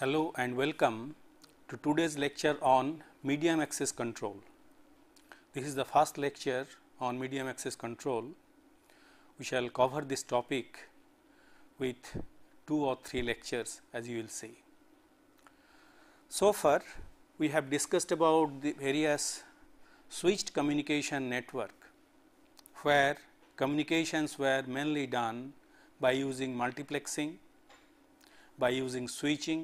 Hello and welcome to today's lecture on medium access control. This is the first lecture on medium access control. We shall cover this topic with two or three lectures as you will see. So far we have discussed about the various switched communication network where communications were mainly done by using multiplexing, by using switching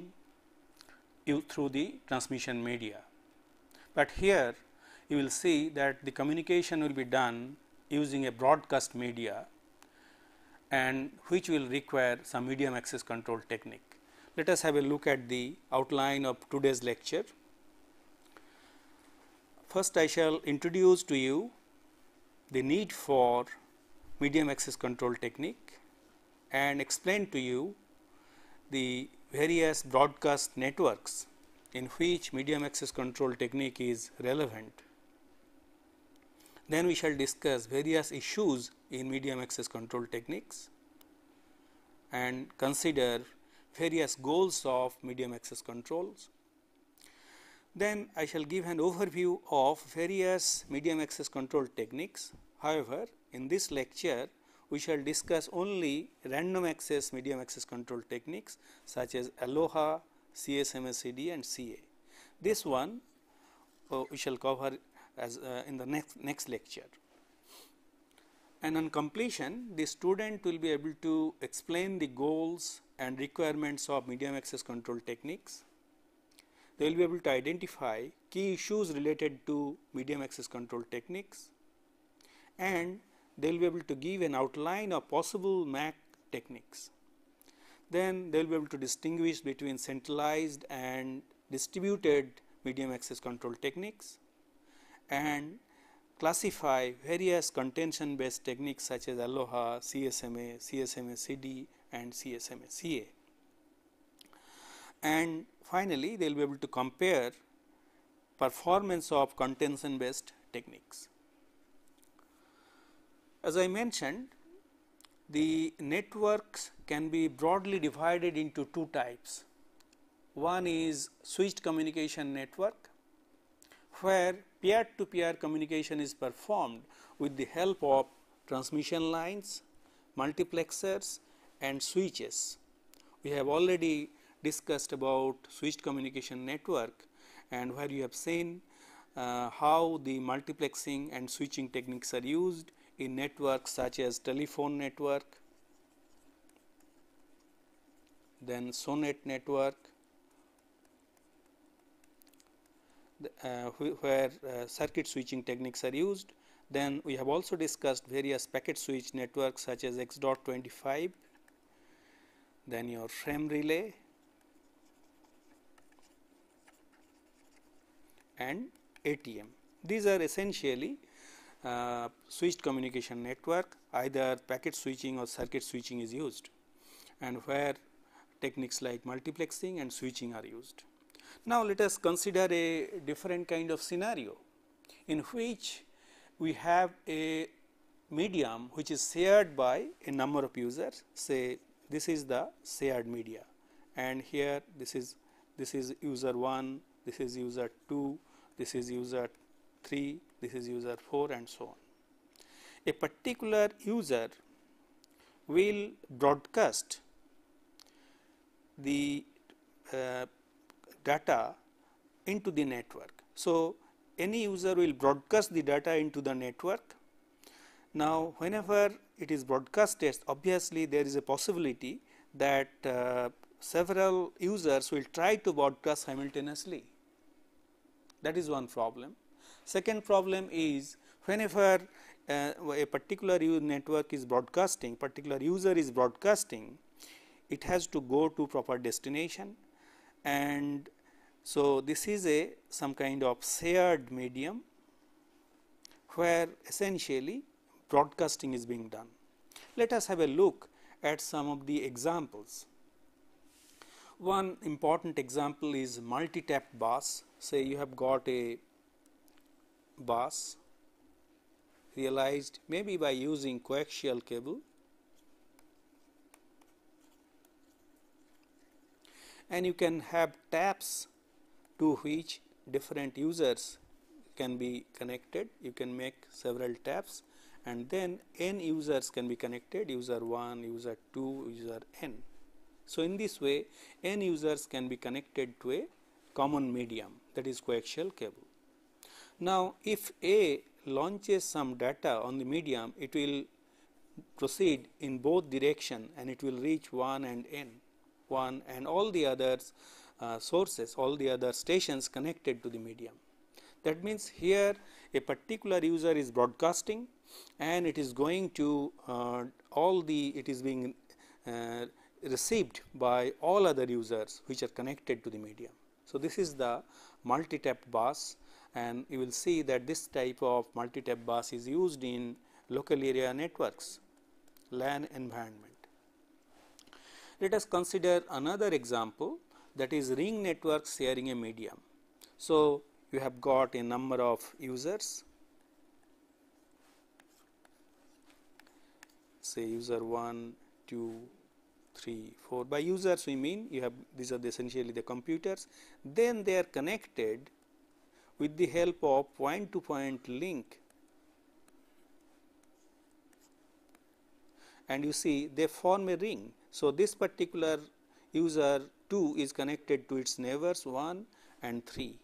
through the transmission media. But here you will see that the communication will be done using a broadcast media and which will require some medium access control technique. Let us have a look at the outline of today's lecture. First I shall introduce to you the need for medium access control technique and explain to you the various broadcast networks in which medium access control technique is relevant. Then we shall discuss various issues in medium access control techniques and consider various goals of medium access controls. Then I shall give an overview of various medium access control techniques. However, in this lecture we shall discuss only random access medium access control techniques such as Aloha, CSMACD and CA. This one uh, we shall cover as uh, in the next, next lecture. And on completion the student will be able to explain the goals and requirements of medium access control techniques. They will be able to identify key issues related to medium access control techniques and they will be able to give an outline of possible MAC techniques. Then they will be able to distinguish between centralized and distributed medium access control techniques and classify various contention based techniques such as Aloha, CSMA, CSMA CD and CSMA CA. And finally, they will be able to compare performance of contention based techniques. As I mentioned, the networks can be broadly divided into two types. One is switched communication network, where peer to peer communication is performed with the help of transmission lines, multiplexers and switches. We have already discussed about switched communication network and where you have seen uh, how the multiplexing and switching techniques are used in networks such as telephone network, then SONET network, uh, where uh, circuit switching techniques are used. Then we have also discussed various packet switch networks such as X.25, then your frame relay and ATM. These are essentially uh, switched communication network either packet switching or circuit switching is used and where techniques like multiplexing and switching are used. Now, let us consider a different kind of scenario in which we have a medium which is shared by a number of users say this is the shared media and here this is this is user 1 this is user 2 this is user 3 this is user 4 and so on. A particular user will broadcast the uh, data into the network. So, any user will broadcast the data into the network. Now, whenever it is broadcasted obviously there is a possibility that uh, several users will try to broadcast simultaneously that is one problem. Second problem is whenever uh, a particular network is broadcasting, particular user is broadcasting, it has to go to proper destination and so this is a some kind of shared medium where essentially broadcasting is being done. Let us have a look at some of the examples. One important example is multi-tap bus say you have got a bus realized maybe by using coaxial cable and you can have taps to which different users can be connected you can make several taps and then n users can be connected user 1 user 2 user n so in this way n users can be connected to a common medium that is coaxial cable now, if A launches some data on the medium, it will proceed in both direction and it will reach 1 and n, 1 and all the other uh, sources, all the other stations connected to the medium. That means, here a particular user is broadcasting and it is going to uh, all the it is being uh, received by all other users which are connected to the medium. So, this is the multi tap bus and you will see that this type of multi tab bus is used in local area networks, LAN environment. Let us consider another example that is ring network sharing a medium. So, you have got a number of users say user 1, 2, 3, 4. By users we mean you have these are essentially the computers then they are connected with the help of point to point link and you see they form a ring. So, this particular user 2 is connected to its neighbors 1 and 3,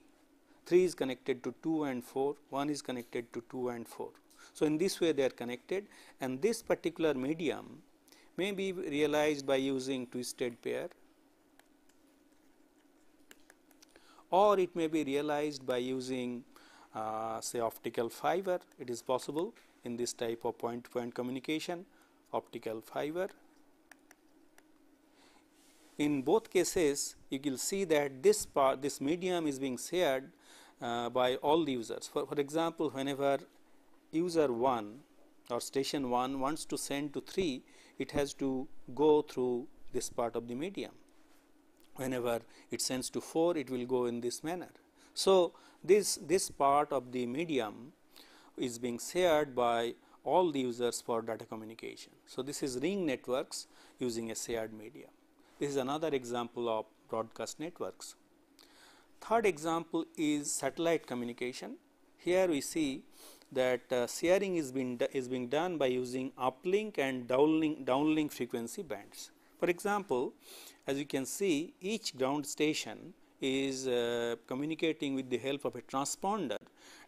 3 is connected to 2 and 4, 1 is connected to 2 and 4. So, in this way they are connected and this particular medium may be realized by using twisted pair or it may be realized by using uh, say optical fiber it is possible in this type of point to point communication optical fiber. In both cases you will see that this part this medium is being shared uh, by all the users. For, for example, whenever user 1 or station 1 wants to send to 3 it has to go through this part of the medium whenever it sends to 4 it will go in this manner. So, this, this part of the medium is being shared by all the users for data communication. So, this is ring networks using a shared medium. This is another example of broadcast networks. Third example is satellite communication. Here we see that uh, sharing is being, is being done by using uplink and downlink, downlink frequency bands. For example, as you can see each ground station is uh, communicating with the help of a transponder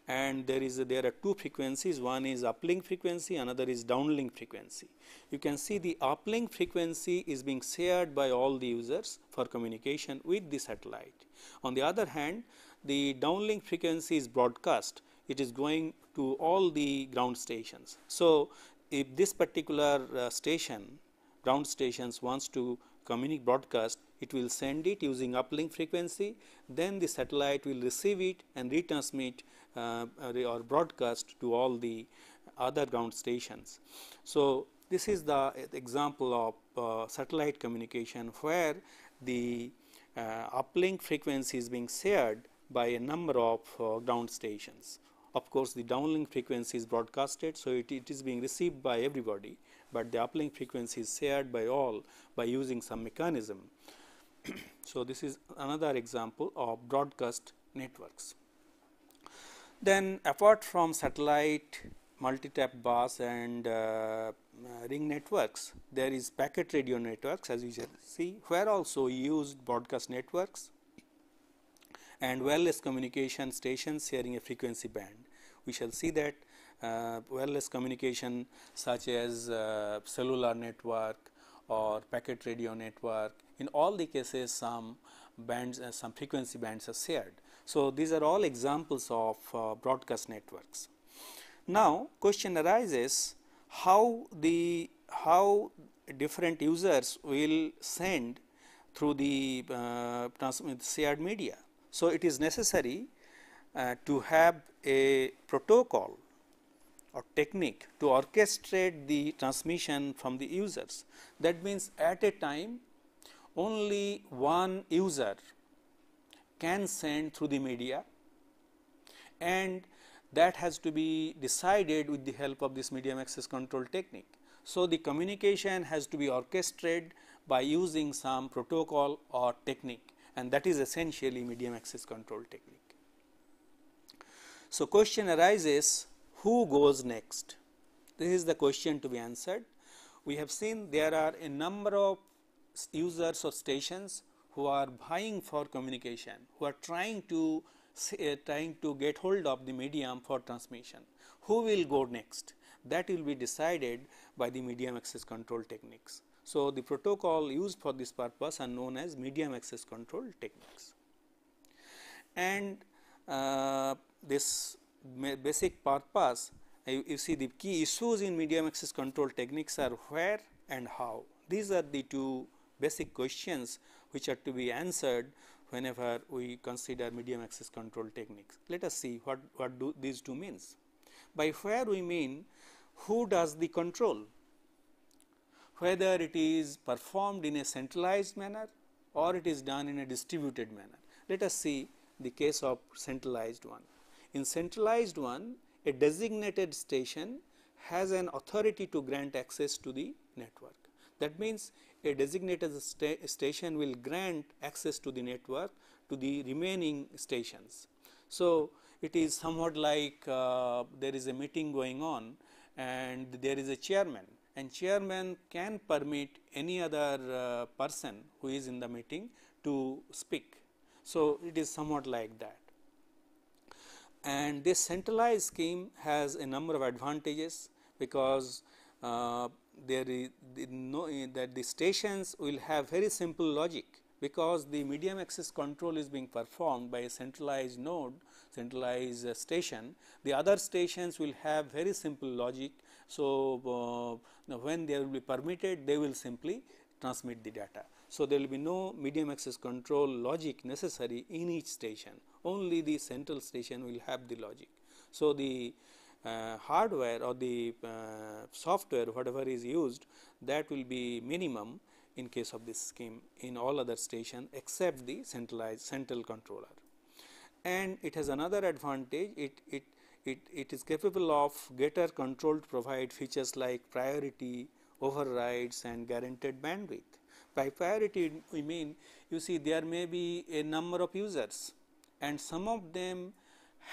and there is a, there are two frequencies one is uplink frequency another is downlink frequency. You can see the uplink frequency is being shared by all the users for communication with the satellite. On the other hand the downlink frequency is broadcast it is going to all the ground stations. So, if this particular uh, station ground stations wants to communicate broadcast it will send it using uplink frequency then the satellite will receive it and retransmit uh, or broadcast to all the other ground stations. So, this is uh, the example of uh, satellite communication where the uh, uplink frequency is being shared by a number of uh, ground stations. Of course, the downlink frequency is broadcasted, so it, it is being received by everybody, but the uplink frequency is shared by all by using some mechanism. so, this is another example of broadcast networks. Then apart from satellite, multi-tap bus and uh, uh, ring networks, there is packet radio networks as you see where also used broadcast networks and wireless communication stations sharing a frequency band. We shall see that uh, wireless communication such as uh, cellular network or packet radio network in all the cases some bands uh, some frequency bands are shared. So, these are all examples of uh, broadcast networks. Now, question arises how the how different users will send through the uh, shared media. So, it is necessary uh, to have a protocol or technique to orchestrate the transmission from the users. That means, at a time only one user can send through the media and that has to be decided with the help of this medium access control technique. So, the communication has to be orchestrated by using some protocol or technique and that is essentially medium access control technique. So, question arises who goes next? This is the question to be answered. We have seen there are a number of users of stations who are buying for communication, who are trying to say, uh, trying to get hold of the medium for transmission. Who will go next? That will be decided by the medium access control techniques. So, the protocol used for this purpose are known as medium access control techniques. And uh, this basic purpose you, you see the key issues in medium access control techniques are where and how. These are the two basic questions which are to be answered whenever we consider medium access control techniques. Let us see what, what do these two means. By where we mean who does the control, whether it is performed in a centralized manner or it is done in a distributed manner. Let us see the case of centralized one. In centralized one, a designated station has an authority to grant access to the network. That means, a designated sta station will grant access to the network to the remaining stations. So, it is somewhat like uh, there is a meeting going on and there is a chairman and chairman can permit any other uh, person who is in the meeting to speak. So, it is somewhat like that and this centralized scheme has a number of advantages because uh, there is the no, that the stations will have very simple logic because the medium access control is being performed by a centralized node centralized uh, station the other stations will have very simple logic so uh, when they will be permitted they will simply transmit the data so there will be no medium access control logic necessary in each station only the central station will have the logic. So, the uh, hardware or the uh, software whatever is used that will be minimum in case of this scheme in all other station except the centralized central controller. And it has another advantage it, it, it, it is capable of getter control to provide features like priority, overrides and guaranteed bandwidth. By priority we mean you see there may be a number of users and some of them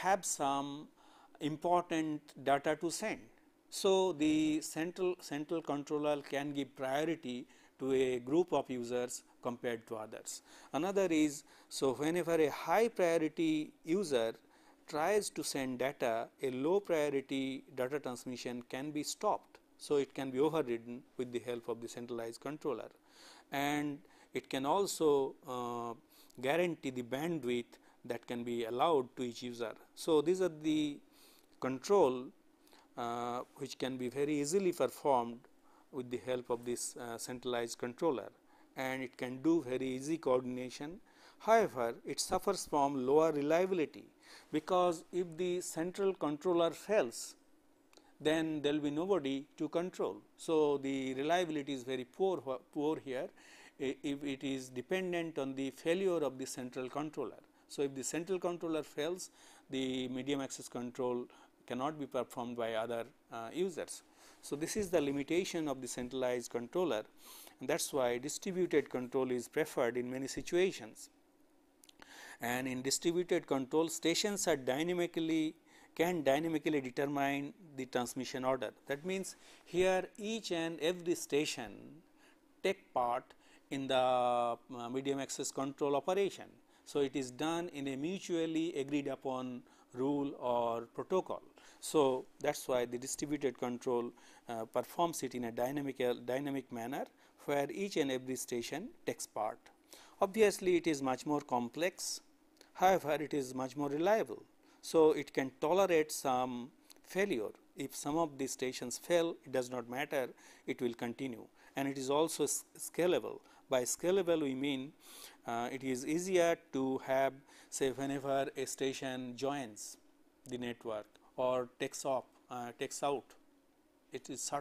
have some important data to send. So, the central central controller can give priority to a group of users compared to others. Another is, so whenever a high priority user tries to send data, a low priority data transmission can be stopped. So, it can be overridden with the help of the centralized controller and it can also uh, guarantee the bandwidth that can be allowed to each user. So, these are the control uh, which can be very easily performed with the help of this uh, centralized controller and it can do very easy coordination. However, it suffers from lower reliability because if the central controller fails then there will be nobody to control. So, the reliability is very poor, poor here if it is dependent on the failure of the central controller. So, if the central controller fails the medium access control cannot be performed by other uh, users. So, this is the limitation of the centralized controller and that is why distributed control is preferred in many situations. And in distributed control stations are dynamically can dynamically determine the transmission order. That means, here each and every station take part in the uh, medium access control operation so, it is done in a mutually agreed upon rule or protocol. So, that is why the distributed control uh, performs it in a dynamic, dynamic manner where each and every station takes part. Obviously, it is much more complex, however, it is much more reliable. So, it can tolerate some failure if some of the stations fail it does not matter it will continue and it is also scalable by scalable we mean uh, it is easier to have say whenever a station joins the network or takes off uh, takes out it is uh,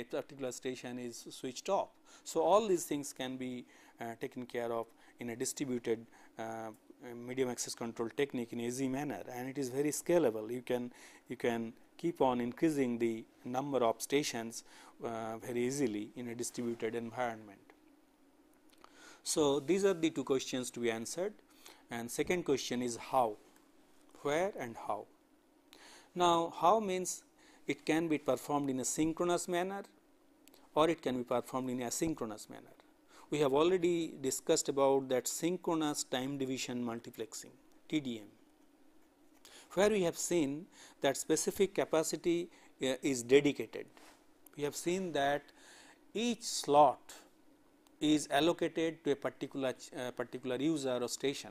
a particular station is switched off. So, all these things can be uh, taken care of in a distributed uh, medium access control technique in easy manner and it is very scalable you can you can keep on increasing the number of stations uh, very easily in a distributed environment. So, these are the two questions to be answered and second question is how, where and how. Now, how means it can be performed in a synchronous manner or it can be performed in a asynchronous manner. We have already discussed about that synchronous time division multiplexing TDM where we have seen that specific capacity uh, is dedicated. We have seen that each slot is allocated to a particular uh, particular user or station.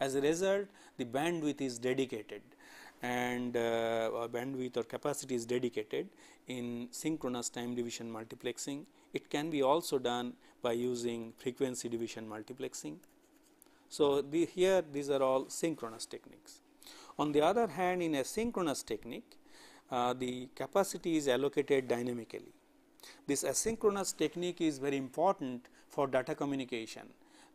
As a result, the bandwidth is dedicated and uh, uh, bandwidth or capacity is dedicated in synchronous time division multiplexing. It can be also done by using frequency division multiplexing. So, the here these are all synchronous techniques. On the other hand, in a synchronous technique, uh, the capacity is allocated dynamically this asynchronous technique is very important for data communication.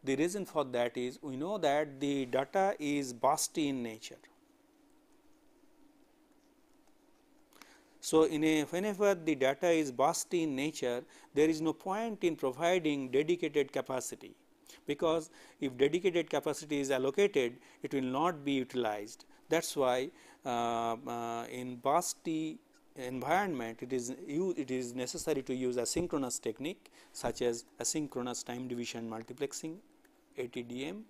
The reason for that is we know that the data is busty in nature. So, in a whenever the data is busty in nature, there is no point in providing dedicated capacity because if dedicated capacity is allocated, it will not be utilized. That is why uh, uh, in busty environment it is it is necessary to use asynchronous technique such as asynchronous time division multiplexing ATDM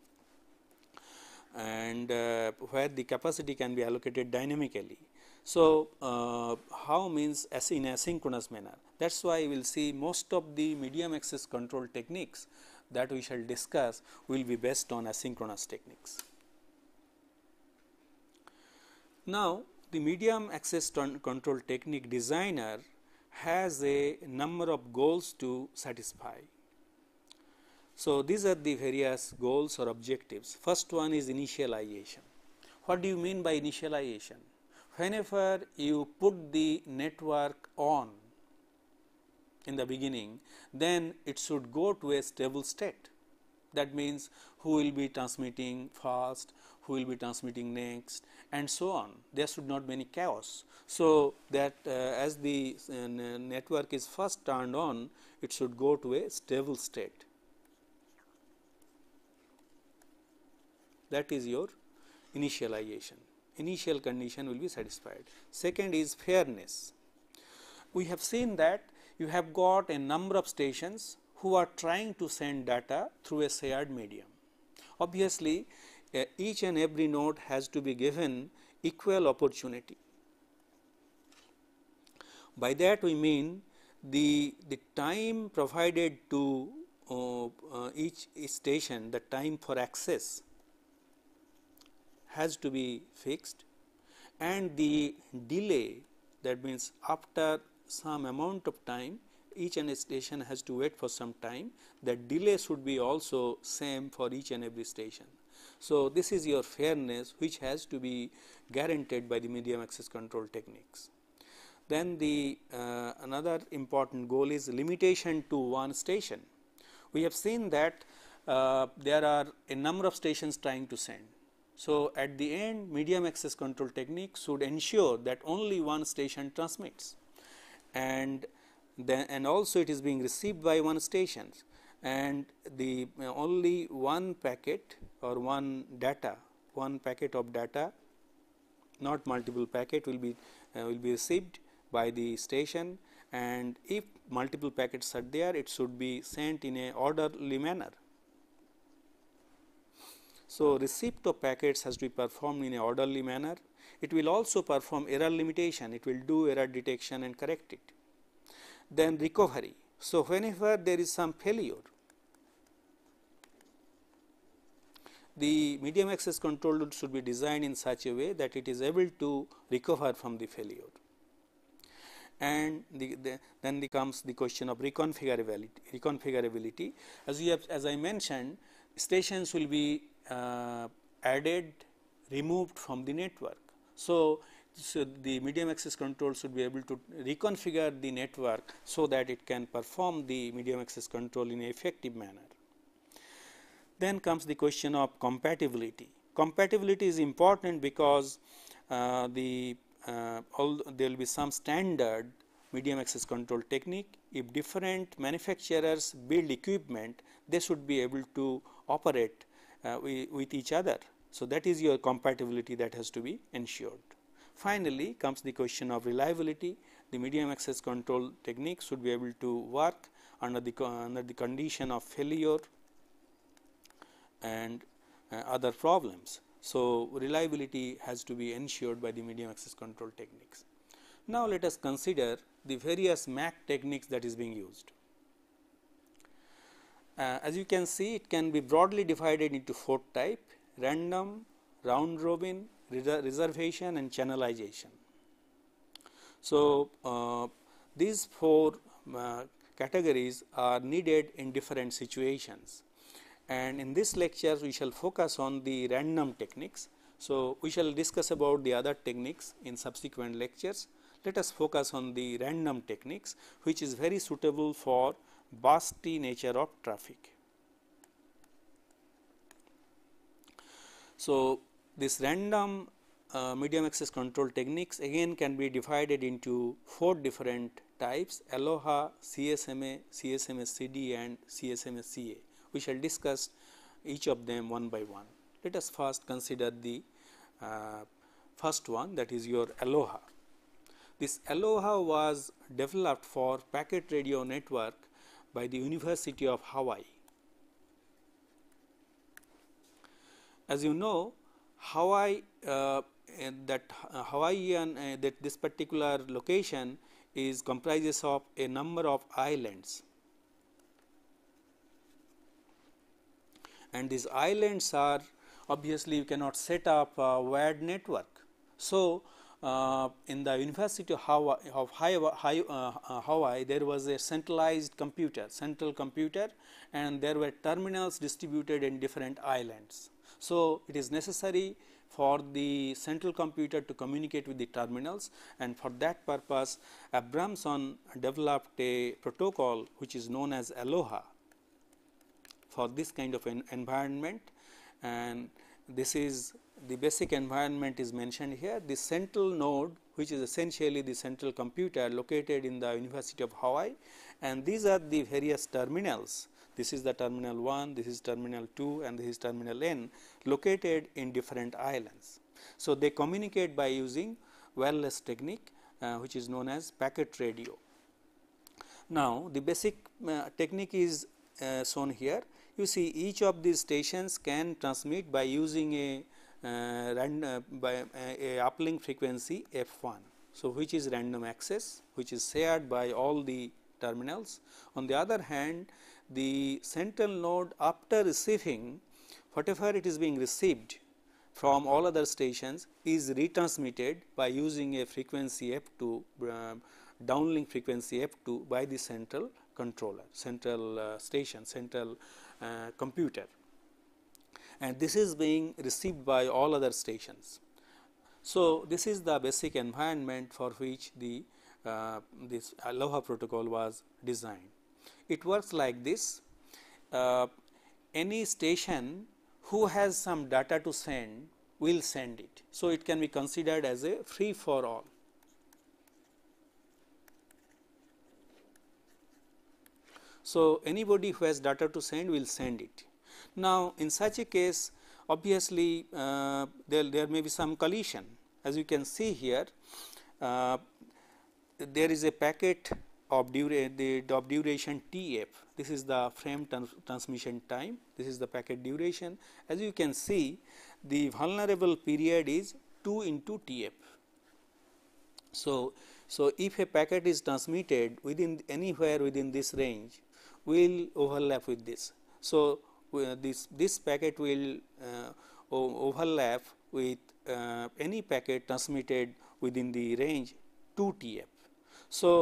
and uh, where the capacity can be allocated dynamically. So, uh, how means as in asynchronous manner that is why we will see most of the medium access control techniques that we shall discuss will be based on asynchronous techniques. Now, the medium access control technique designer has a number of goals to satisfy. So, these are the various goals or objectives. First one is initialization. What do you mean by initialization? Whenever you put the network on in the beginning, then it should go to a stable state. That means, who will be transmitting first, who will be transmitting next and so on there should not be any chaos. So, that uh, as the uh, network is first turned on it should go to a stable state that is your initialization initial condition will be satisfied. Second is fairness we have seen that you have got a number of stations who are trying to send data through a shared medium Obviously, uh, each and every node has to be given equal opportunity. By that we mean the, the time provided to uh, uh, each station the time for access has to be fixed and the delay that means after some amount of time each and station has to wait for some time That delay should be also same for each and every station. So, this is your fairness which has to be guaranteed by the medium access control techniques. Then the uh, another important goal is limitation to one station. We have seen that uh, there are a number of stations trying to send. So, at the end medium access control technique should ensure that only one station transmits and then and also it is being received by one station and the only one packet or one data one packet of data not multiple packet will be uh, will be received by the station and if multiple packets are there it should be sent in a orderly manner so receipt of packets has to be performed in a orderly manner it will also perform error limitation it will do error detection and correct it then recovery. So, whenever there is some failure, the medium access control should be designed in such a way that it is able to recover from the failure. And the, the, then comes the question of reconfigurability, reconfigurability. As we have, as I mentioned, stations will be uh, added, removed from the network. So, so the medium access control should be able to reconfigure the network so that it can perform the medium access control in an effective manner. Then comes the question of compatibility. Compatibility is important because uh, the uh, there will be some standard medium access control technique. If different manufacturers build equipment, they should be able to operate uh, with each other. So, that is your compatibility that has to be ensured. Finally, comes the question of reliability. The medium access control technique should be able to work under the, under the condition of failure and uh, other problems. So, reliability has to be ensured by the medium access control techniques. Now, let us consider the various MAC techniques that is being used. Uh, as you can see, it can be broadly divided into four type random, round robin, reservation and channelization. So, uh, these four uh, categories are needed in different situations and in this lecture we shall focus on the random techniques. So, we shall discuss about the other techniques in subsequent lectures. Let us focus on the random techniques which is very suitable for vasty nature of traffic. So, this random uh, medium access control techniques again can be divided into four different types Aloha, CSMA, CSMA CD and CSMA CA. We shall discuss each of them one by one. Let us first consider the uh, first one that is your Aloha. This Aloha was developed for packet radio network by the University of Hawaii. As you know Hawaii uh, that uh, Hawaiian uh, that this particular location is comprises of a number of islands and these islands are obviously you cannot set up a wired network. So, uh, in the University of Hawaii, of uh, Hawaii, there was a centralized computer, central computer and there were terminals distributed in different islands. So, it is necessary for the central computer to communicate with the terminals and for that purpose Abramson developed a protocol which is known as Aloha for this kind of an environment and this is the basic environment is mentioned here the central node which is essentially the central computer located in the University of Hawaii and these are the various terminals this is the terminal 1, this is terminal 2 and this is terminal n located in different islands. So, they communicate by using wireless technique uh, which is known as packet radio. Now, the basic uh, technique is uh, shown here you see each of these stations can transmit by using a uh, random uh, by uh, a uplink frequency f1. So, which is random access which is shared by all the terminals. On the other hand the central node after receiving whatever it is being received from all other stations is retransmitted by using a frequency f 2 uh, um, downlink frequency f 2 by the central controller, central uh, station, central uh, computer and this is being received by all other stations. So, this is the basic environment for which the uh, this Aloha protocol was designed. It works like this, uh, any station who has some data to send will send it. So, it can be considered as a free for all. So, anybody who has data to send will send it. Now, in such a case obviously, uh, there, there may be some collision as you can see here uh, there is a packet of dura the of duration Tf. This is the frame trans transmission time. This is the packet duration. As you can see, the vulnerable period is 2 into Tf. So, so if a packet is transmitted within anywhere within this range, will overlap with this. So, uh, this this packet will uh, overlap with uh, any packet transmitted within the range 2 Tf. So,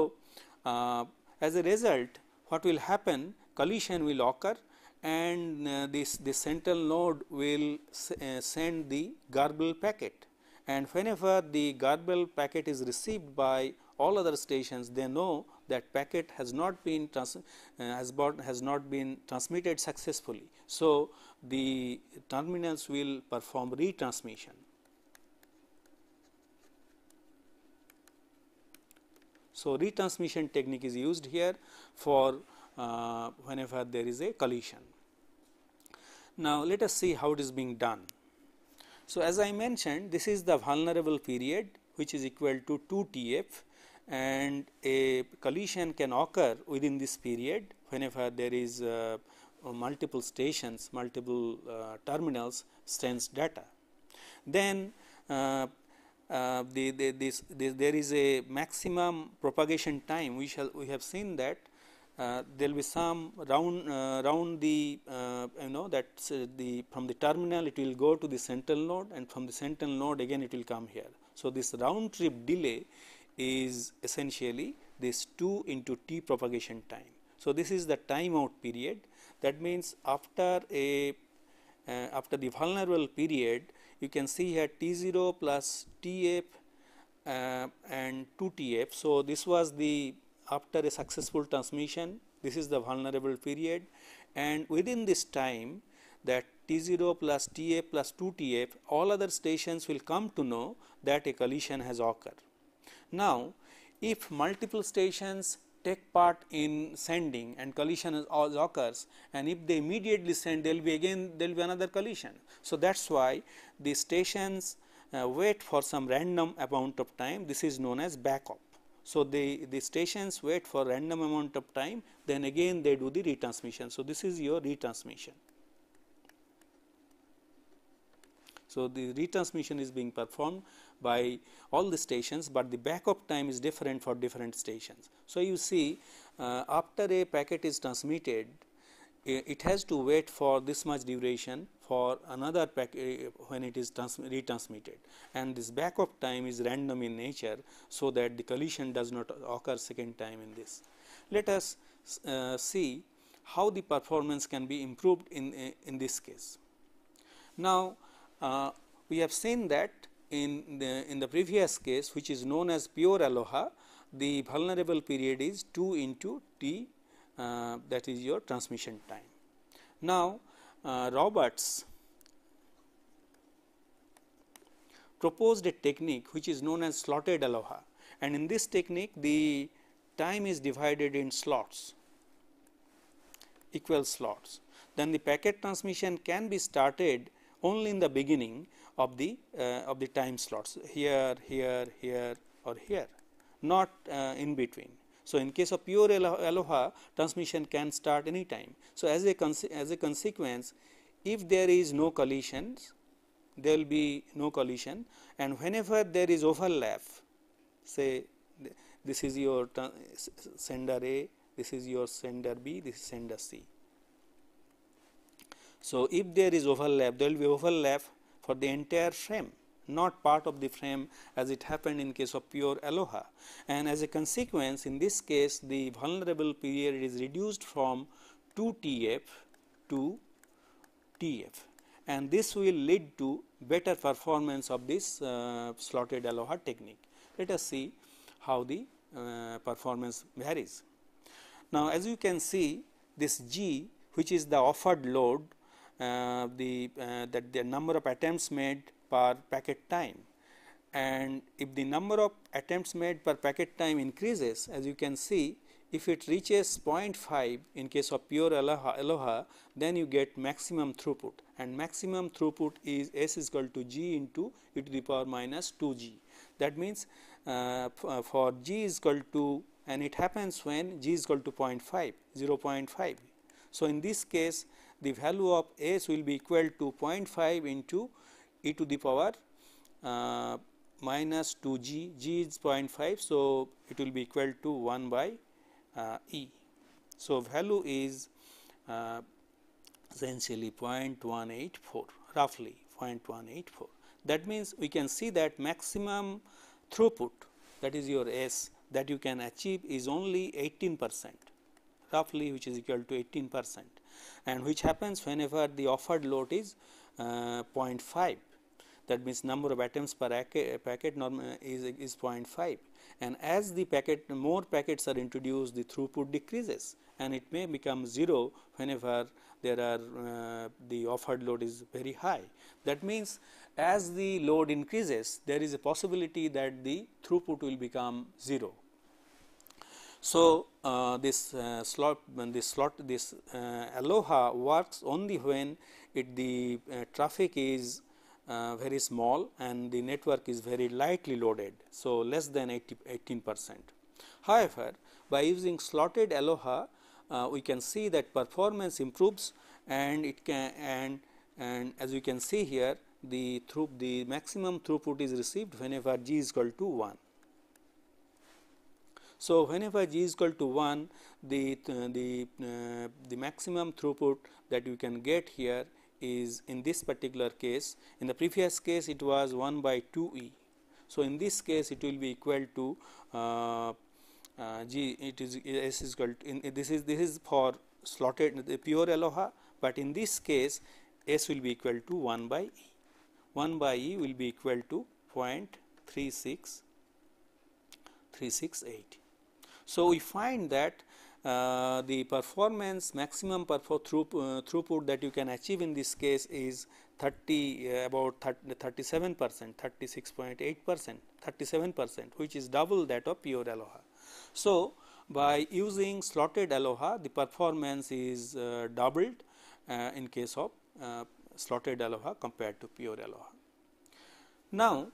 uh, as a result what will happen collision will occur and uh, this the central node will uh, send the garble packet and whenever the garble packet is received by all other stations they know that packet has not been trans uh, has, has not been transmitted successfully so the terminals will perform retransmission So, retransmission technique is used here for uh, whenever there is a collision. Now, let us see how it is being done. So, as I mentioned this is the vulnerable period which is equal to 2 TF and a collision can occur within this period whenever there is uh, multiple stations, multiple uh, terminals sends data. Then uh, uh, the, the, this, this, there is a maximum propagation time we shall we have seen that uh, there will be some round uh, round the uh, you know that uh, the from the terminal it will go to the central node and from the central node again it will come here. So, this round trip delay is essentially this 2 into t propagation time. So, this is the timeout period that means after a uh, after the vulnerable period you can see here T0 plus TF uh, and 2TF. So, this was the after a successful transmission this is the vulnerable period and within this time that T0 plus TA plus 2TF all other stations will come to know that a collision has occurred. Now, if multiple stations take part in sending and collision occurs and if they immediately send there will be again there will be another collision. So, that is why the stations uh, wait for some random amount of time this is known as backup. So, the, the stations wait for random amount of time then again they do the retransmission. So, this is your retransmission. So, the retransmission is being performed by all the stations, but the backup time is different for different stations. So, you see uh, after a packet is transmitted, it has to wait for this much duration for another packet uh, when it is retransmitted and this backup time is random in nature so that the collision does not occur second time in this. Let us uh, see how the performance can be improved in, uh, in this case. Now, uh, we have seen that in the, in the previous case which is known as pure aloha the vulnerable period is 2 into t uh, that is your transmission time. Now, uh, Roberts proposed a technique which is known as slotted aloha and in this technique the time is divided in slots equal slots then the packet transmission can be started only in the beginning of the uh, of the time slots here here here or here not uh, in between so, in case of pure aloha transmission can start any time. So, as a as a consequence if there is no collisions there will be no collision and whenever there is overlap say this is your sender A, this is your sender B, this is sender C. So, if there is overlap there will be overlap for the entire frame not part of the frame as it happened in case of pure aloha and as a consequence in this case the vulnerable period is reduced from 2 TF to TF and this will lead to better performance of this uh, slotted aloha technique. Let us see how the uh, performance varies. Now, as you can see this G which is the offered load uh, the uh, that the number of attempts made per packet time and if the number of attempts made per packet time increases as you can see if it reaches 0.5 in case of pure aloha, aloha then you get maximum throughput and maximum throughput is s is equal to g into e to the power minus 2g that means uh, uh, for g is equal to and it happens when g is equal to 0 0.5 0.5 so in this case the value of s will be equal to 0.5 into e to the power uh, minus 2 g, g is 0.5. So, it will be equal to 1 by uh, e. So, value is uh, essentially 0.184 roughly 0.184. That means, we can see that maximum throughput that is your S that you can achieve is only 18 percent roughly which is equal to 18 percent and which happens whenever the offered load is uh, 0.5 that means number of atoms per packet uh, is, is 0.5 and as the packet more packets are introduced the throughput decreases and it may become 0 whenever there are uh, the offered load is very high. That means, as the load increases there is a possibility that the throughput will become 0 so, uh, this uh, slot this slot this uh, aloha works only when it the uh, traffic is uh, very small and the network is very lightly loaded. So, less than 80, 18 percent. However, by using slotted aloha uh, we can see that performance improves and it can and and as you can see here the through the maximum throughput is received whenever g is equal to 1. So, whenever g is equal to 1 the, the, uh, the maximum throughput that you can get here is in this particular case in the previous case it was 1 by 2 e. So, in this case it will be equal to uh, uh, g it is s is equal to in, this is this is for slotted the pure aloha but in this case s will be equal to 1 by e 1 by e will be equal to 0.36368 so, we find that uh, the performance maximum perfor uh, uh, throughput that you can achieve in this case is 30 uh, about 37 percent 36.8 percent 37 percent which is double that of pure aloha. So, by using slotted aloha the performance is uh, doubled uh, in case of slotted aloha compared to pure aloha. Now,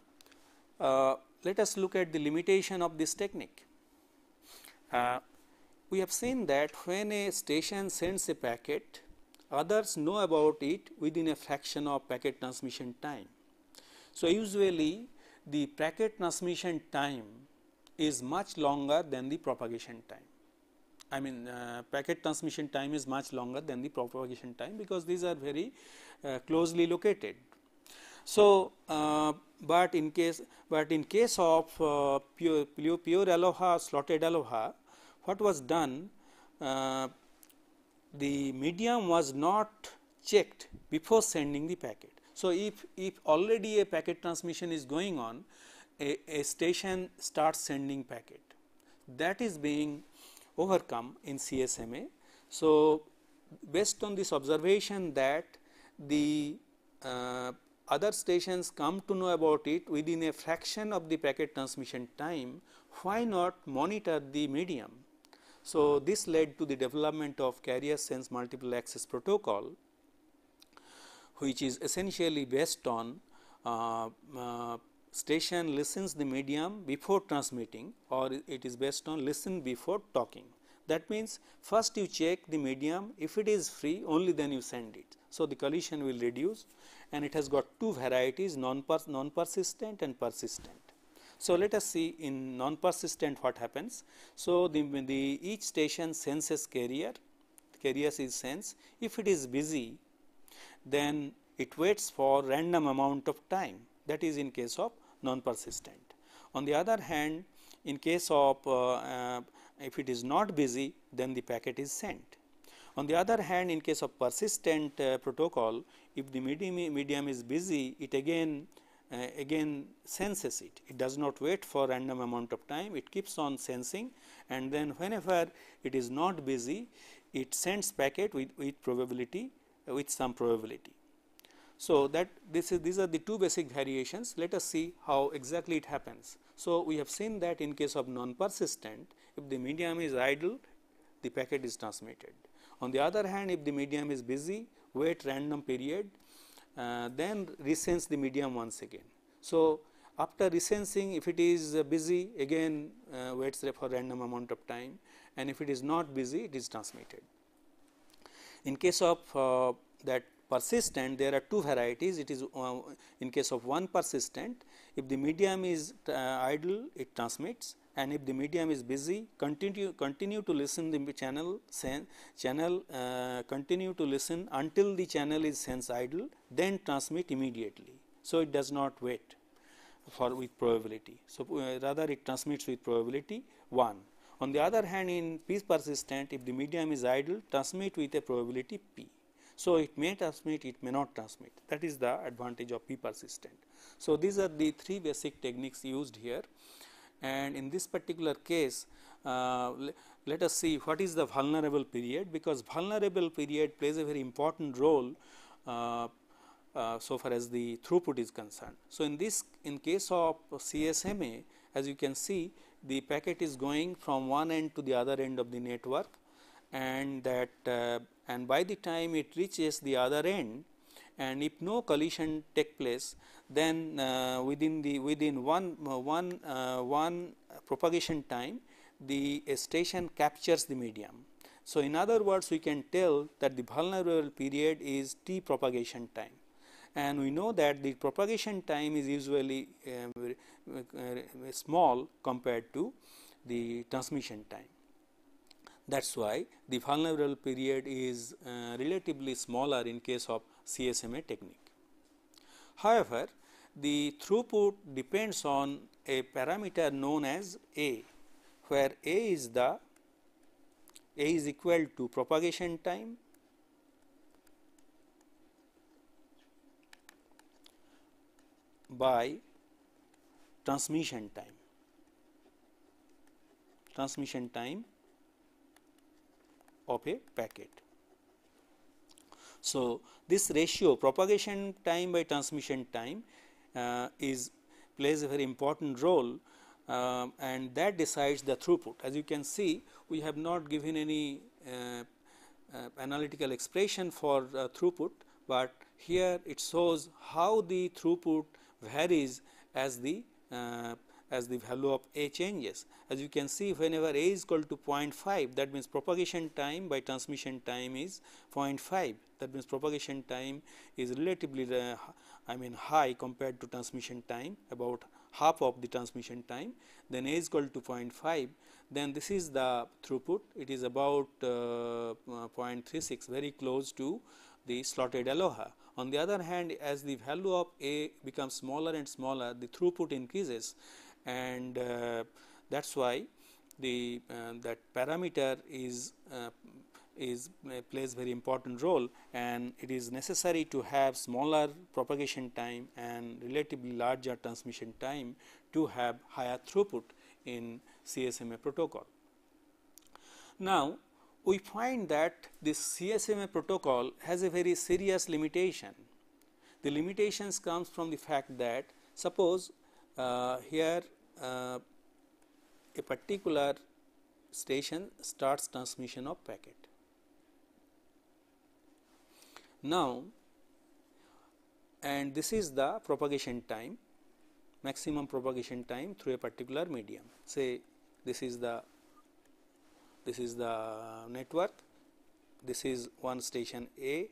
let us look at the limitation of this technique. Uh, we have seen that when a station sends a packet, others know about it within a fraction of packet transmission time. So, usually the packet transmission time is much longer than the propagation time. I mean uh, packet transmission time is much longer than the propagation time because these are very uh, closely located so, uh, but in case but in case of uh, pure, pure, pure aloha slotted aloha what was done uh, the medium was not checked before sending the packet. So, if, if already a packet transmission is going on a, a station starts sending packet that is being overcome in CSMA. So, based on this observation that the uh, other stations come to know about it within a fraction of the packet transmission time, why not monitor the medium? So, this led to the development of carrier sense multiple access protocol which is essentially based on uh, uh, station listens the medium before transmitting or it is based on listen before talking. That means, first you check the medium if it is free only then you send it. So, the collision will reduce and it has got two varieties non, -pers non persistent and persistent. So, let us see in non persistent what happens. So, the, the each station senses carrier carrier is sense if it is busy then it waits for random amount of time that is in case of non persistent. On the other hand in case of uh, uh, if it is not busy, then the packet is sent. On the other hand, in case of persistent uh, protocol, if the medium, medium is busy, it again uh, again senses it. It does not wait for random amount of time, it keeps on sensing and then whenever it is not busy, it sends packet with, with probability uh, with some probability. So, that this is these are the two basic variations let us see how exactly it happens. So, we have seen that in case of non persistent if the medium is idle the packet is transmitted. On the other hand if the medium is busy wait random period uh, then sense the medium once again. So, after resensing if it is uh, busy again uh, waits for random amount of time and if it is not busy it is transmitted. In case of uh, that persistent there are two varieties it is uh, in case of one persistent if the medium is uh, idle it transmits and if the medium is busy continue continue to listen the channel channel uh, continue to listen until the channel is sense idle then transmit immediately so it does not wait for with probability so uh, rather it transmits with probability 1 on the other hand in p persistent if the medium is idle transmit with a probability p so, it may transmit, it may not transmit that is the advantage of P persistent. So, these are the three basic techniques used here and in this particular case uh, let us see what is the vulnerable period because vulnerable period plays a very important role uh, uh, so far as the throughput is concerned. So, in this in case of CSMA as you can see the packet is going from one end to the other end of the network and that uh, and by the time it reaches the other end and if no collision take place then uh, within the within one uh, one, uh, one propagation time the uh, station captures the medium. So, in other words we can tell that the vulnerable period is t propagation time and we know that the propagation time is usually um, uh, small compared to the transmission time. That is why the vulnerable period is uh, relatively smaller in case of CSMA technique. However, the throughput depends on a parameter known as A, where A is the A is equal to propagation time by transmission time transmission time of a packet. So, this ratio propagation time by transmission time uh, is plays a very important role uh, and that decides the throughput. As you can see we have not given any uh, uh analytical expression for uh, throughput, but here it shows how the throughput varies as the uh, as the value of A changes. As you can see whenever A is equal to 0.5 that means propagation time by transmission time is 0.5 that means propagation time is relatively the, uh, I mean high compared to transmission time about half of the transmission time then A is equal to 0.5 then this is the throughput it is about uh, 0.36 very close to the slotted aloha. On the other hand as the value of A becomes smaller and smaller the throughput increases and uh, that is why the uh, that parameter is uh, is plays very important role and it is necessary to have smaller propagation time and relatively larger transmission time to have higher throughput in CSMA protocol. Now, we find that this CSMA protocol has a very serious limitation. The limitations comes from the fact that suppose uh, here uh, a particular station starts transmission of packet. Now, and this is the propagation time maximum propagation time through a particular medium say this is the this is the network this is one station A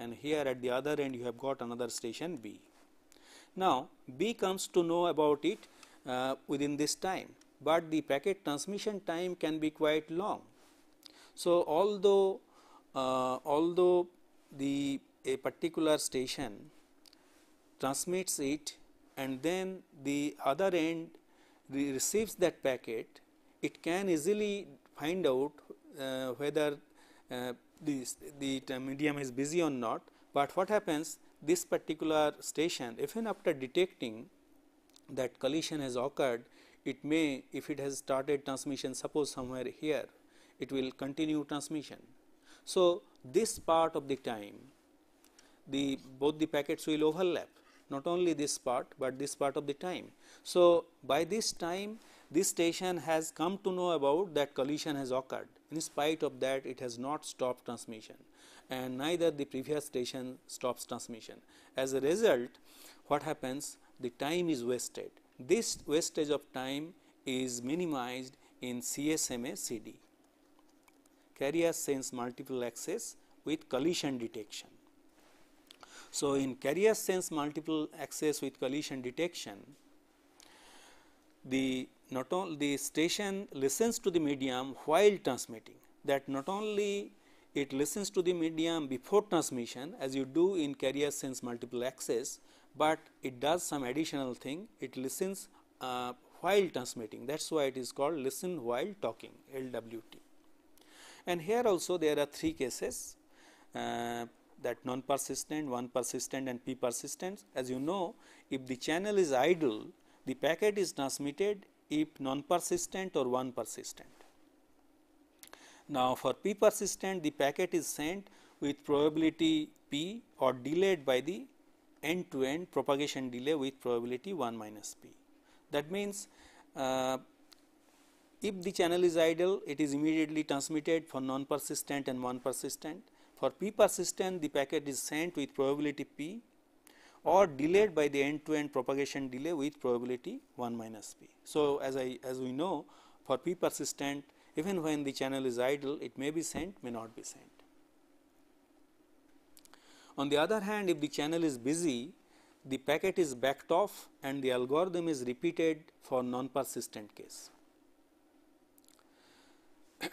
and here at the other end you have got another station B. Now, B comes to know about it uh, within this time, but the packet transmission time can be quite long. So, although uh, although the a particular station transmits it and then the other end receives that packet, it can easily find out uh, whether uh, the medium is busy or not, but what happens this particular station even after detecting that collision has occurred it may if it has started transmission suppose somewhere here it will continue transmission. So, this part of the time the both the packets will overlap not only this part, but this part of the time. So, by this time this station has come to know about that collision has occurred in spite of that it has not stopped transmission and neither the previous station stops transmission. As a result what happens the time is wasted. This wastage of time is minimized in CSMA CD, carrier sense multiple access with collision detection. So, in carrier sense multiple access with collision detection, the not only the station listens to the medium while transmitting that not only it listens to the medium before transmission as you do in carrier sense multiple access, but it does some additional thing it listens uh, while transmitting that is why it is called listen while talking LWT. And here also there are three cases uh, that non persistent, one persistent and p persistent. As you know if the channel is idle the packet is transmitted if non persistent or one persistent. Now for p persistent the packet is sent with probability p or delayed by the end to end propagation delay with probability 1 minus p. That means, uh, if the channel is idle it is immediately transmitted for non persistent and non persistent. For p persistent the packet is sent with probability p or delayed by the end to end propagation delay with probability 1 minus p. So, as I as we know for p persistent even when the channel is idle it may be sent may not be sent. On the other hand, if the channel is busy, the packet is backed off and the algorithm is repeated for non-persistent case.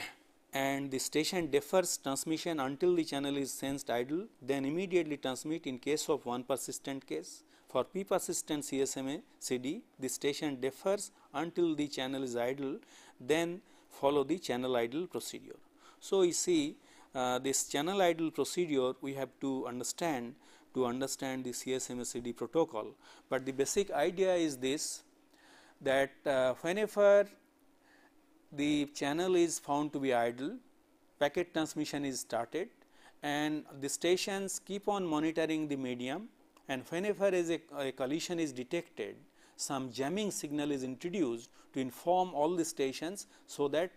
and the station defers transmission until the channel is sensed idle, then immediately transmit in case of one persistent case. For P persistent CSMA CD, the station defers until the channel is idle, then follow the channel idle procedure. So, we see uh, this channel idle procedure we have to understand to understand the CSMACD protocol. But the basic idea is this that uh, whenever the channel is found to be idle packet transmission is started and the stations keep on monitoring the medium and whenever a, a collision is detected some jamming signal is introduced to inform all the stations so that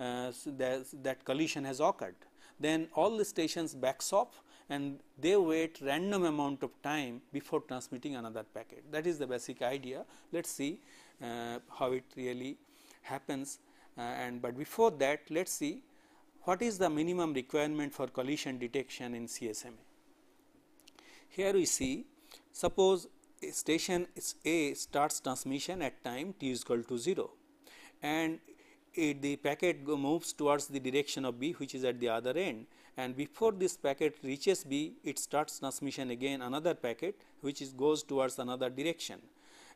uh, so that, that collision has occurred then all the stations off, and they wait random amount of time before transmitting another packet. That is the basic idea. Let us see uh, how it really happens uh, and but before that let us see what is the minimum requirement for collision detection in CSMA. Here we see suppose station A starts transmission at time t is equal to 0 and it eh, the packet moves towards the direction of B which is at the other end and before this packet reaches B it starts transmission again another packet which is goes towards another direction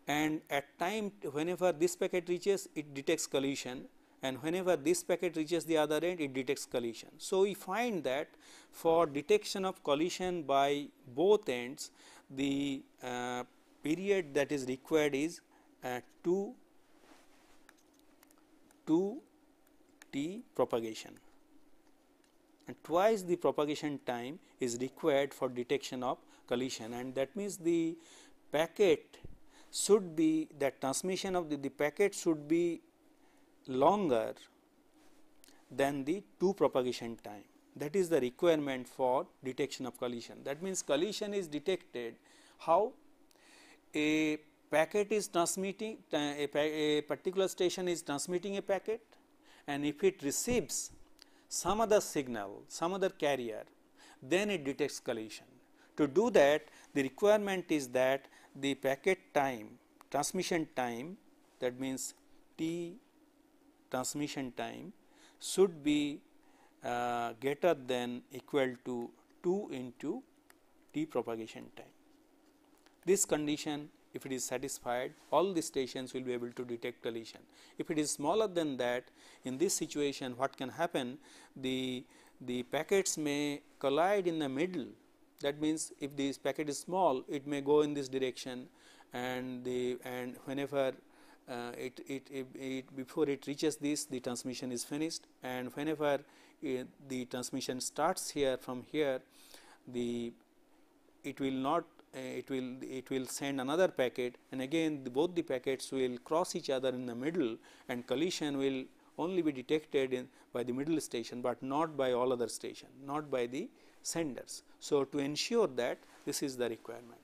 and at time whenever this packet reaches it detects collision and whenever this packet reaches the other end it detects collision. So, we find that for detection of collision by both ends the uh, period that is required is uh, 2 2 t propagation and twice the propagation time is required for detection of collision and that means the packet should be that transmission of the, the packet should be longer than the 2 propagation time that is the requirement for detection of collision that means collision is detected how a packet is transmitting a, a particular station is transmitting a packet and if it receives some other signal, some other carrier, then it detects collision. To do that, the requirement is that the packet time, transmission time, that means T transmission time should be uh, greater than equal to 2 into T propagation time. This condition if it is satisfied all the stations will be able to detect collision. If it is smaller than that in this situation what can happen the, the packets may collide in the middle that means if this packet is small it may go in this direction and the and whenever uh, it, it, it, it, before it reaches this the transmission is finished and whenever it, uh, the transmission starts here from here the it will not uh, it will it will send another packet and again the, both the packets will cross each other in the middle and collision will only be detected in, by the middle station, but not by all other station not by the senders. So, to ensure that this is the requirement.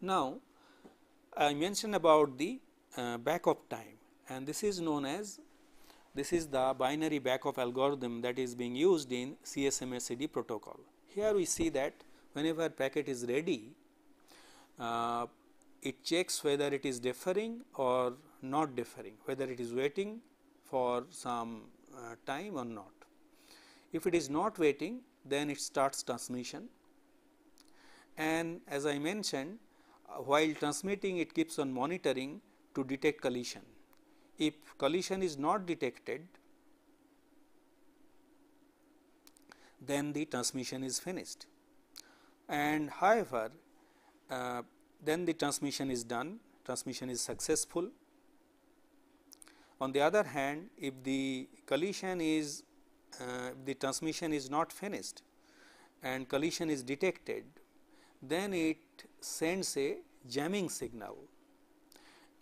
Now, I mentioned about the uh, backup time and this is known as this is the binary backup algorithm that is being used in CSMACD protocol. Here we see that whenever packet is ready, uh, it checks whether it is deferring or not deferring, whether it is waiting for some uh, time or not. If it is not waiting, then it starts transmission and as I mentioned, uh, while transmitting it keeps on monitoring to detect collision if collision is not detected, then the transmission is finished. And however, uh, then the transmission is done, transmission is successful. On the other hand, if the collision is uh, the transmission is not finished and collision is detected, then it sends a jamming signal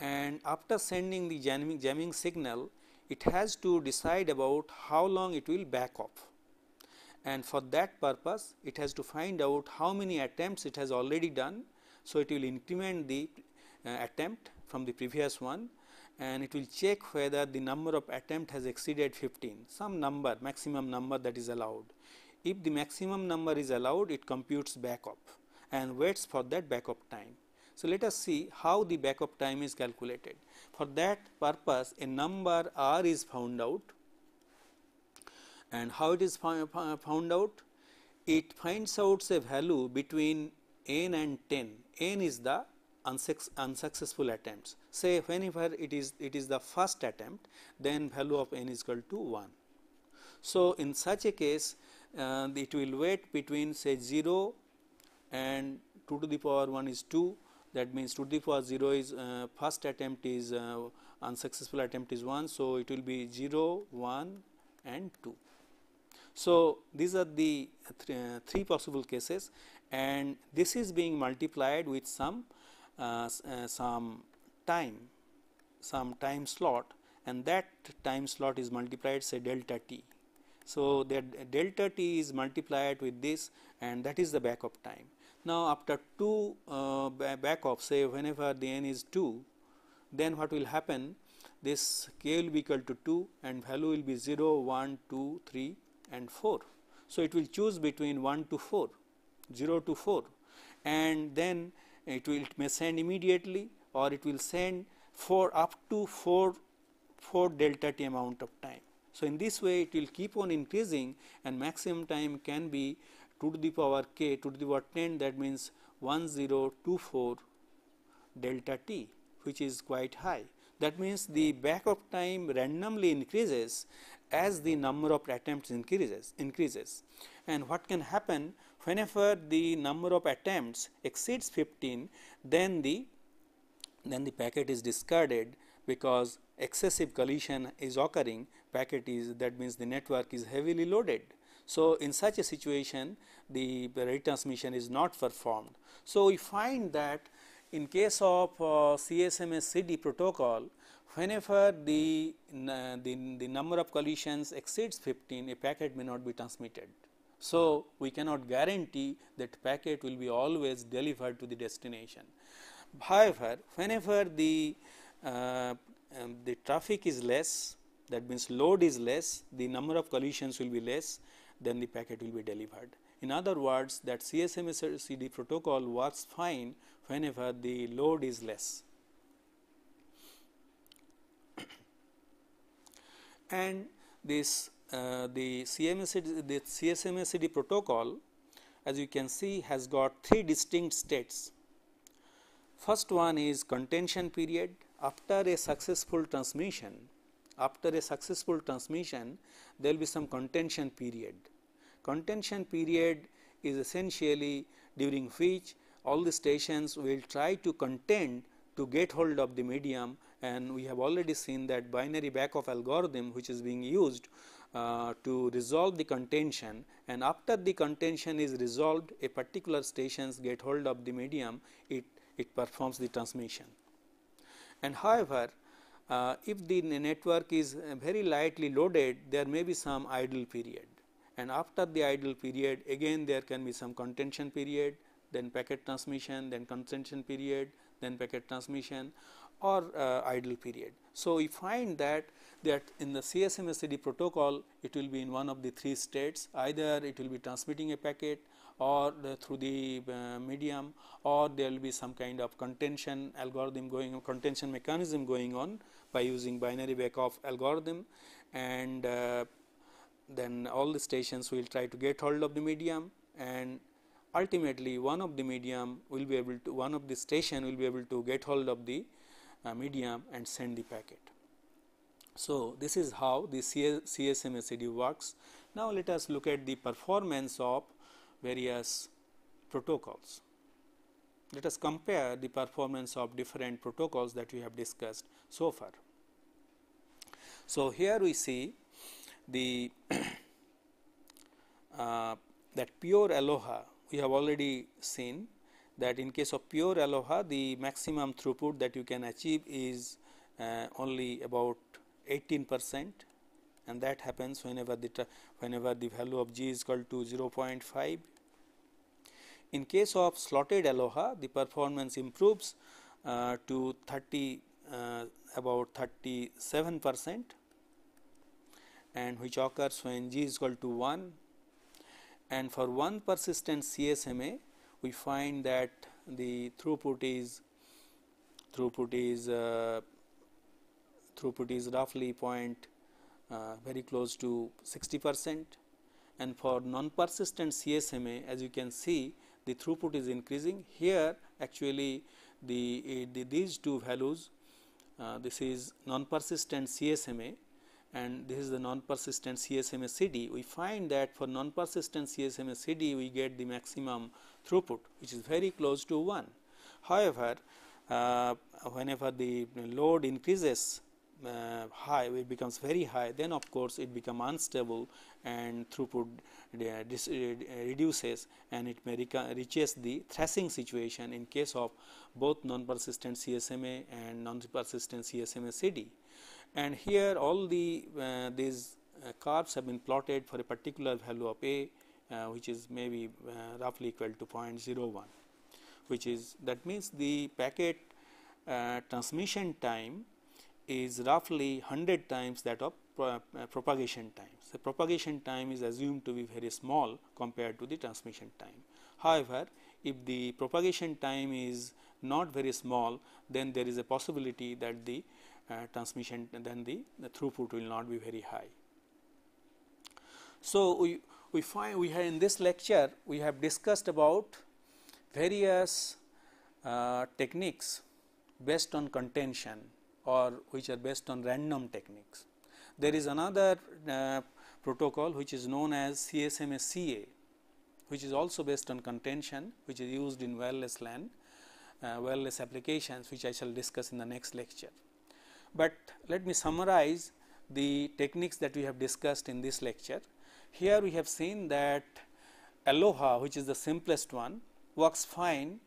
and after sending the jamming, jamming signal it has to decide about how long it will back off and for that purpose it has to find out how many attempts it has already done. So, it will increment the uh, attempt from the previous one and it will check whether the number of attempt has exceeded 15 some number maximum number that is allowed. If the maximum number is allowed it computes backup and waits for that backup time. So, let us see how the backup time is calculated. For that purpose a number r is found out and how it is found out? It finds out a value between n and 10, n is the unsuccessful attempts. Say whenever it is it is the first attempt then value of n is equal to 1. So, in such a case uh, it will wait between say 0 and 2 to the power 1 is 2 that means to the power 0 is uh, first attempt is uh, unsuccessful attempt is 1. So, it will be 0, 1 and 2. So, these are the th uh, three possible cases and this is being multiplied with some uh, uh, some time some time slot and that time slot is multiplied say delta t. So, that uh, delta t is multiplied with this and that is the backup time. Now, after 2 uh, back of say whenever the n is 2 then what will happen this k will be equal to 2 and value will be 0 1 2 3 and 4. So, it will choose between 1 to 4 0 to 4 and then it will it may send immediately or it will send for up to 4 4 delta t amount of time. So, in this way it will keep on increasing and maximum time can be 2 to the power k to the power 10 that means 1024 delta t which is quite high. That means the back of time randomly increases as the number of attempts increases increases and what can happen whenever the number of attempts exceeds 15 then the then the packet is discarded because excessive collision is occurring packet is that means the network is heavily loaded so, in such a situation the retransmission is not performed. So, we find that in case of uh, CSMS CD protocol whenever the, the, the number of collisions exceeds 15 a packet may not be transmitted. So, we cannot guarantee that packet will be always delivered to the destination. However, whenever the, uh, um, the traffic is less that means load is less the number of collisions will be less then the packet will be delivered. In other words that CSMACD protocol works fine whenever the load is less. and this uh, the CMACD, the CSMACD protocol as you can see has got three distinct states. First one is contention period after a successful transmission after a successful transmission there will be some contention period contention period is essentially during which all the stations will try to contend to get hold of the medium and we have already seen that binary back algorithm which is being used uh, to resolve the contention and after the contention is resolved a particular stations get hold of the medium it, it performs the transmission. And however, uh, if the network is very lightly loaded there may be some idle period and after the idle period again there can be some contention period, then packet transmission, then contention period, then packet transmission or uh, idle period. So, we find that that in the CSMSCD protocol it will be in one of the three states either it will be transmitting a packet or the, through the uh, medium or there will be some kind of contention algorithm going on contention mechanism going on by using binary backoff algorithm and uh, then all the stations will try to get hold of the medium and ultimately one of the medium will be able to one of the station will be able to get hold of the uh, medium and send the packet. So, this is how the CSM SED works. Now, let us look at the performance of various protocols. Let us compare the performance of different protocols that we have discussed so far. So, here we see the uh, that pure aloha we have already seen that in case of pure aloha the maximum throughput that you can achieve is uh, only about 18 percent and that happens whenever the whenever the value of g is equal to 0.5 in case of slotted aloha the performance improves uh, to 30 uh, about 37 percent and which occurs when g is equal to 1 and for one persistent CSMA we find that the throughput is throughput is uh, throughput is roughly point uh, very close to 60 percent and for non-persistent CSMA as you can see the throughput is increasing here actually the, the these two values uh, this is non-persistent CSMA and this is the non-persistent CSMA/CD. we find that for non-persistent CSMA/CD, we get the maximum throughput which is very close to 1. However, uh, whenever the load increases uh, high, it becomes very high, then of course it becomes unstable and throughput uh, uh, reduces and it may reaches the thrashing situation in case of both non-persistent CSMA and non-persistent CSMA CD and here all the uh, these uh, curves have been plotted for a particular value of a uh, which is maybe uh, roughly equal to 0.01 which is that means the packet uh, transmission time is roughly 100 times that of pro uh, propagation time. So, propagation time is assumed to be very small compared to the transmission time. However, if the propagation time is not very small then there is a possibility that the uh, transmission then the, the throughput will not be very high. So, we, we find we have in this lecture we have discussed about various uh, techniques based on contention or which are based on random techniques. There is another uh, protocol which is known as CSMSCA which is also based on contention which is used in wireless LAN uh, wireless applications which I shall discuss in the next lecture but let me summarize the techniques that we have discussed in this lecture. Here we have seen that Aloha which is the simplest one works fine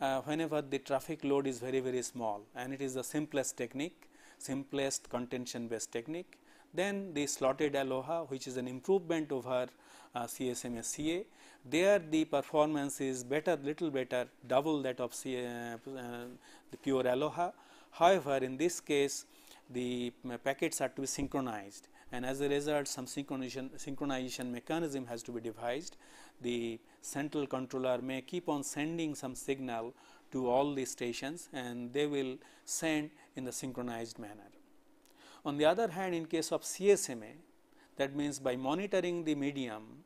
uh, whenever the traffic load is very very small and it is the simplest technique, simplest contention based technique. Then the slotted Aloha which is an improvement over uh, CSMSCA, there the performance is better little better double that of C, uh, uh, the pure Aloha However, in this case the packets are to be synchronized and as a result some synchronization, synchronization mechanism has to be devised. The central controller may keep on sending some signal to all the stations and they will send in the synchronized manner. On the other hand in case of CSMA that means by monitoring the medium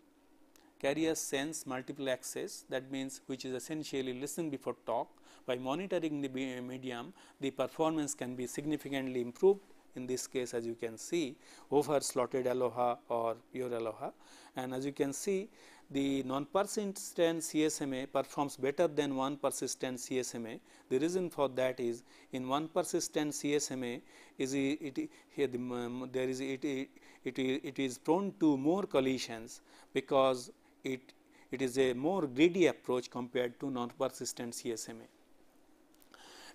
carrier sense multiple access that means which is essentially listen before talk by monitoring the medium the performance can be significantly improved in this case as you can see over slotted aloha or pure aloha and as you can see the non-persistent CSMA performs better than one persistent CSMA. The reason for that is in one persistent CSMA is it, it here the, um, there is it, it, it, it is prone to more collisions because it it is a more greedy approach compared to non-persistent CSMA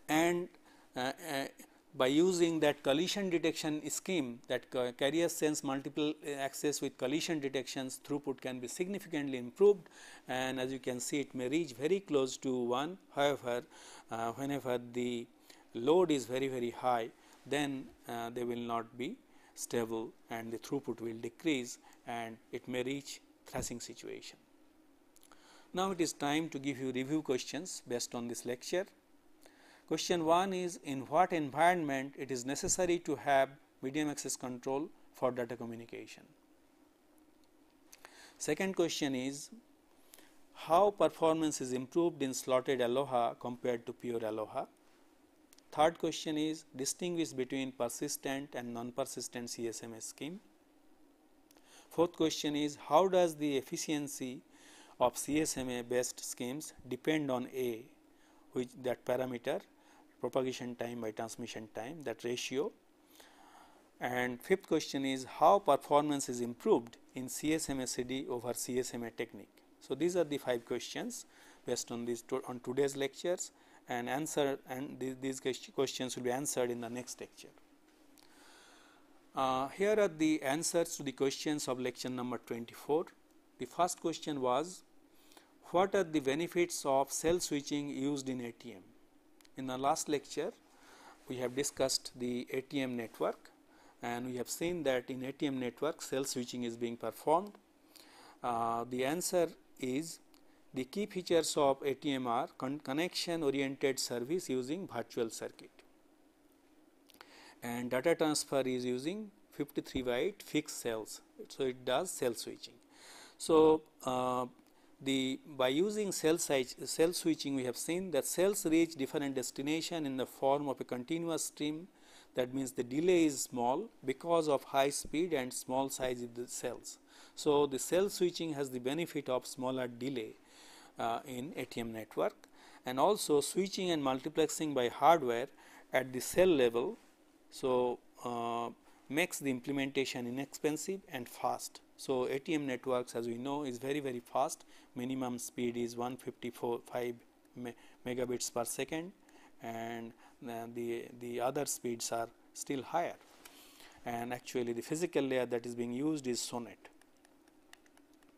and uh, uh, by using that collision detection scheme that carrier sense multiple uh, access with collision detections throughput can be significantly improved and as you can see it may reach very close to 1 however uh, whenever the load is very very high then uh, they will not be stable and the throughput will decrease and it may reach thrashing situation. Now it is time to give you review questions based on this lecture. Question 1 is in what environment it is necessary to have medium access control for data communication. Second question is how performance is improved in slotted Aloha compared to pure Aloha. Third question is distinguish between persistent and non-persistent CSMA scheme. Fourth question is how does the efficiency of CSMA based schemes depend on A which that parameter propagation time by transmission time that ratio. And fifth question is how performance is improved in CSMA CD over CSMA technique. So, these are the five questions based on this to on today's lectures and answer and these, these questions will be answered in the next lecture. Uh, here are the answers to the questions of lecture number 24. The first question was what are the benefits of cell switching used in ATM? In the last lecture we have discussed the ATM network and we have seen that in ATM network cell switching is being performed. Uh, the answer is the key features of ATM are con connection oriented service using virtual circuit and data transfer is using 53 byte fixed cells. So, it does cell switching. So, uh, the by using cell, cell switching we have seen that cells reach different destination in the form of a continuous stream that means the delay is small because of high speed and small size of the cells. So, the cell switching has the benefit of smaller delay uh, in ATM network and also switching and multiplexing by hardware at the cell level. So, uh, makes the implementation inexpensive and fast. So, ATM networks as we know is very very fast minimum speed is 155 me megabits per second and uh, the, the other speeds are still higher and actually the physical layer that is being used is SONET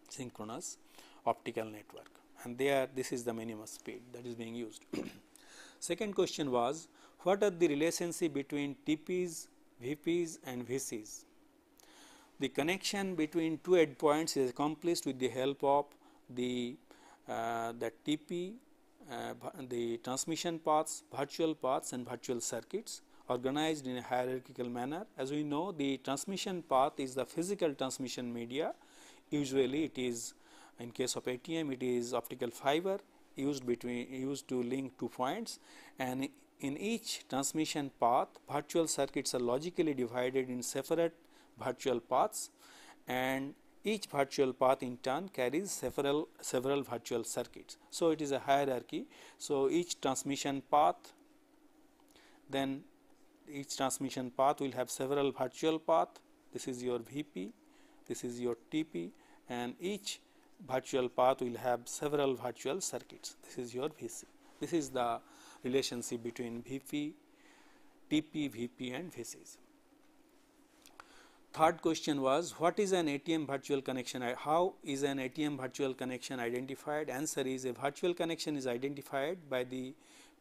synchronous optical network and there this is the minimum speed that is being used. Second question was what are the relationship between TPs VPs and VCs. The connection between two end points is accomplished with the help of the, uh, the TP, uh, the transmission paths, virtual paths and virtual circuits organized in a hierarchical manner. As we know the transmission path is the physical transmission media, usually it is in case of ATM it is optical fiber used between used to link two points and in each transmission path, virtual circuits are logically divided in separate virtual paths and each virtual path in turn carries several, several virtual circuits. So, it is a hierarchy. So, each transmission path then each transmission path will have several virtual path this is your VP, this is your TP and each virtual path will have several virtual circuits this is your VC. This is the relationship between VP, TP, VP and VCs. Third question was what is an ATM virtual connection? How is an ATM virtual connection identified? Answer is a virtual connection is identified by the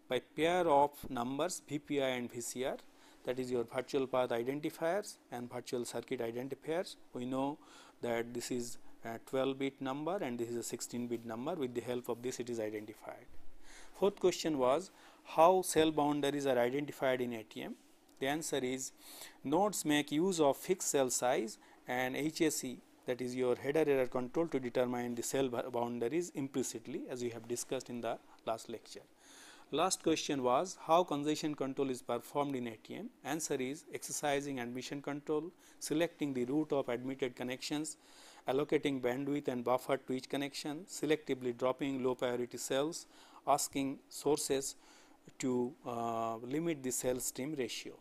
by pair of numbers VPI and VCR that is your virtual path identifiers and virtual circuit identifiers. We know that this is a 12 bit number and this is a 16 bit number with the help of this it is identified. Fourth question was how cell boundaries are identified in ATM? The answer is nodes make use of fixed cell size and HSE that is your header error control to determine the cell boundaries implicitly as we have discussed in the last lecture. Last question was how congestion control is performed in ATM? Answer is exercising admission control, selecting the route of admitted connections, allocating bandwidth and buffer to each connection, selectively dropping low priority cells, asking sources to uh, limit the cell stream ratio.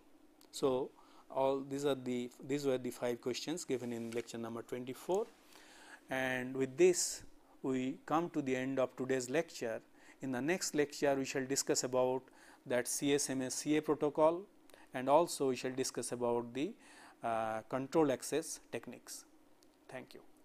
So, all these are the these were the five questions given in lecture number 24 and with this we come to the end of today's lecture. In the next lecture we shall discuss about that CSMS CA protocol and also we shall discuss about the uh, control access techniques. Thank you.